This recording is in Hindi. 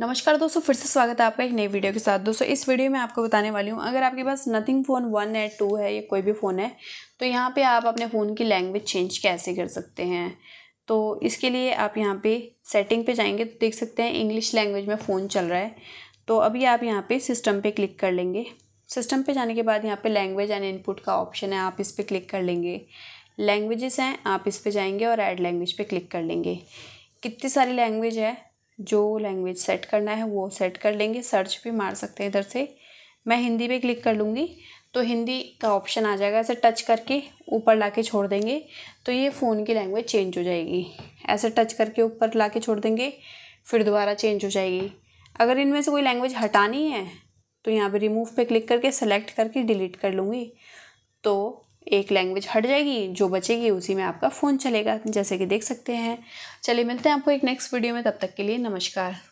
नमस्कार दोस्तों फिर से स्वागत है आपका एक नई वीडियो के साथ दोस्तों इस वीडियो में आपको बताने वाली हूँ अगर आपके पास नथिंग फ़ोन वन है टू है या कोई भी फ़ोन है तो यहाँ पे आप अपने फ़ोन की लैंग्वेज चेंज कैसे कर सकते हैं तो इसके लिए आप यहाँ पे सेटिंग पे जाएंगे तो देख सकते हैं इंग्लिश लैंग्वेज में फ़ोन चल रहा है तो अभी आप यहाँ पर सिस्टम पर क्लिक कर लेंगे सिस्टम पर जाने के बाद यहाँ पर लैंग्वेज एंड इनपुट का ऑप्शन है आप इस पर क्लिक कर लेंगे लैंग्वेजेस हैं आप इस पर जाएंगे और एड लैंग्वेज पर क्लिक कर लेंगे कितनी सारी लैंग्वेज है जो लैंग्वेज सेट करना है वो सेट कर लेंगे सर्च भी मार सकते हैं इधर से मैं हिंदी पे क्लिक कर लूँगी तो हिंदी का ऑप्शन आ जाएगा ऐसे टच करके ऊपर ला के छोड़ देंगे तो ये फ़ोन की लैंग्वेज चेंज हो जाएगी ऐसे टच करके ऊपर ला के छोड़ देंगे फिर दोबारा चेंज हो जाएगी अगर इनमें से कोई लैंग्वेज हटानी है तो यहाँ पर रिमूव पर क्लिक करके सेलेक्ट करके डिलीट कर लूँगी तो एक लैंग्वेज हट जाएगी जो बचेगी उसी में आपका फ़ोन चलेगा जैसे कि देख सकते हैं चलिए मिलते हैं आपको एक नेक्स्ट वीडियो में तब तक के लिए नमस्कार